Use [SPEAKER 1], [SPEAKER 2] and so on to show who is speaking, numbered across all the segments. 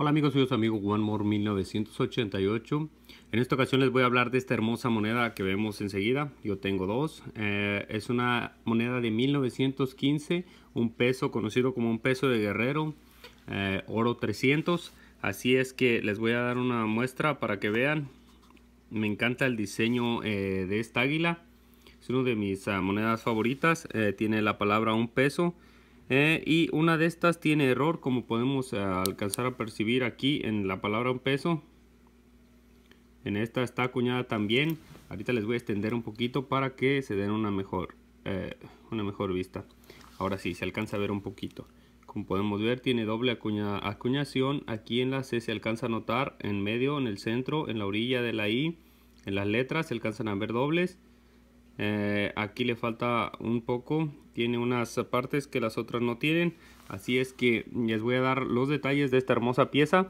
[SPEAKER 1] Hola amigos, soy su amigo One More 1988. En esta ocasión les voy a hablar de esta hermosa moneda que vemos enseguida. Yo tengo dos. Eh, es una moneda de 1915, un peso conocido como un peso de guerrero, eh, oro 300. Así es que les voy a dar una muestra para que vean. Me encanta el diseño eh, de esta águila. Es una de mis ah, monedas favoritas. tiene la palabra un peso. Eh, y una de estas tiene error como podemos eh, alcanzar a percibir aquí en la palabra un peso. En esta está acuñada también. Ahorita les voy a extender un poquito para que se den una mejor, eh, una mejor vista. Ahora sí, se alcanza a ver un poquito. Como podemos ver tiene doble acuñación. Aquí en la C se alcanza a notar en medio, en el centro, en la orilla de la I. En las letras se alcanzan a ver dobles eh, aquí le falta un poco tiene unas partes que las otras no tienen así es que les voy a dar los detalles de esta hermosa pieza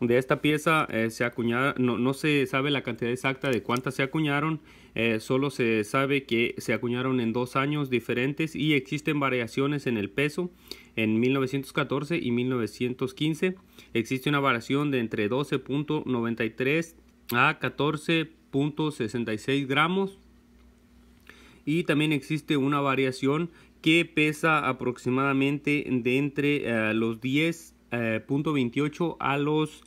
[SPEAKER 1] de esta pieza eh, se acuñaron, no, se sabe la cantidad exacta de cuántas se acuñaron, eh, solo se sabe que se acuñaron en dos años diferentes y existen variaciones en el peso en 1914 y 1915. Existe una variación de entre 12.93 a 14.66 gramos y también existe una variación que pesa aproximadamente de entre eh, los 10.28 eh, a los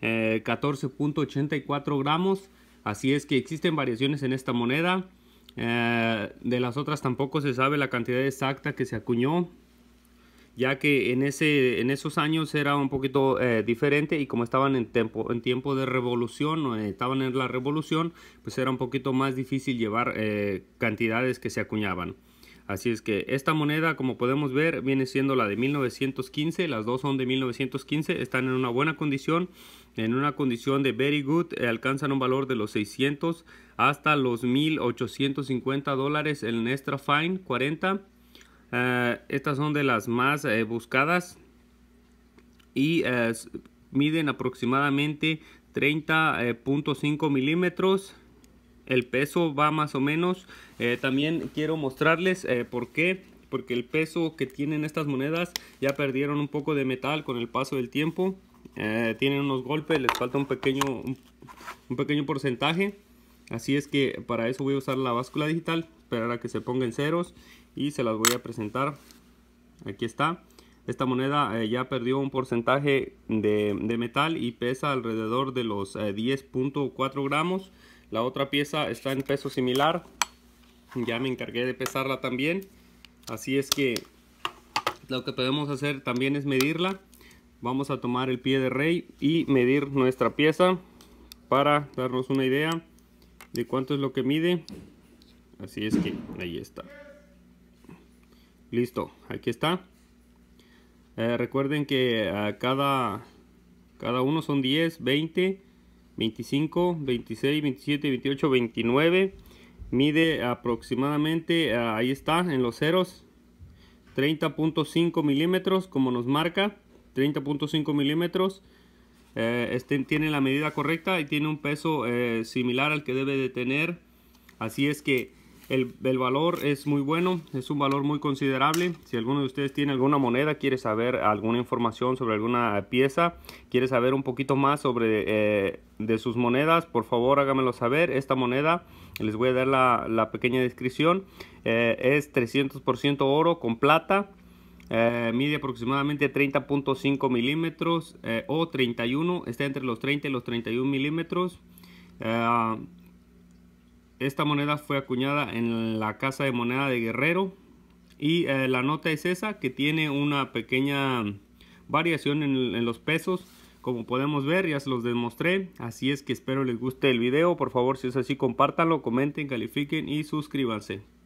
[SPEAKER 1] 14.84 eh, gramos así es que existen variaciones en esta moneda de las otras tampoco se sabe la cantidad exacta que se acuñó ya que en, ese, en esos años era un poquito eh, diferente y como estaban en tiempo, en tiempo de revolución estaban en la revolución, pues era un poquito más difícil llevar eh, cantidades que se acuñaban. Así es que esta moneda, como podemos ver, viene siendo la de 1915, las dos son de 1915, están en una buena condición, en una condición de very good, eh, alcanzan un valor de los 600 hasta los 1850 dólares en Extra Fine 40 eh, estas son de las más eh, buscadas y eh, miden aproximadamente 30.5 milímetros el peso va más o menos también quiero mostrarles por qué porque el peso que tienen estas monedas ya perdieron un poco de metal con el paso del tiempo tienen unos golpes les falta un pequeño un pequeño porcentaje Así es que para eso voy a usar la báscula digital, esperar a que se ponga en ceros y se las voy a presentar. Aquí está. Esta moneda eh, ya perdió un porcentaje de, metal y pesa alrededor de los 10.4 eh, gramos. La otra pieza está en peso similar. Ya me encargué de pesarla también. Así es que lo que podemos hacer también es medirla. Vamos a tomar el pie de rey y medir nuestra pieza para darnos una idea de cuánto es lo que mide así es que ahí está listo aquí está eh, recuerden que cada cada uno son 10 20 25 26 27 28 29 mide aproximadamente eh, ahí está en los ceros 30.5 milímetros como nos marca 30.5 milímetros eh, este, tiene la medida correcta y tiene un peso eh, similar al que debe de tener. Así es que el, valor es muy bueno, es un valor muy considerable. Si alguno de ustedes tiene alguna moneda, quiere saber alguna información sobre alguna pieza, quiere saber un poquito más sobre eh, de sus monedas, por favor hágamelo saber. Esta moneda, les voy a dar la pequeña descripción, es 300% oro con plata. Eh, mide aproximadamente 30.5 milímetros eh, o 31, está entre los 30 y los 31 milímetros. Eh, esta moneda fue acuñada en la Casa de Moneda de Guerrero y la nota es esa que tiene una pequeña variación en, en los pesos. Como podemos ver, ya se los demostré. Así es que espero les guste el video. Por favor, si es así, compártanlo, comenten, califiquen y suscríbanse.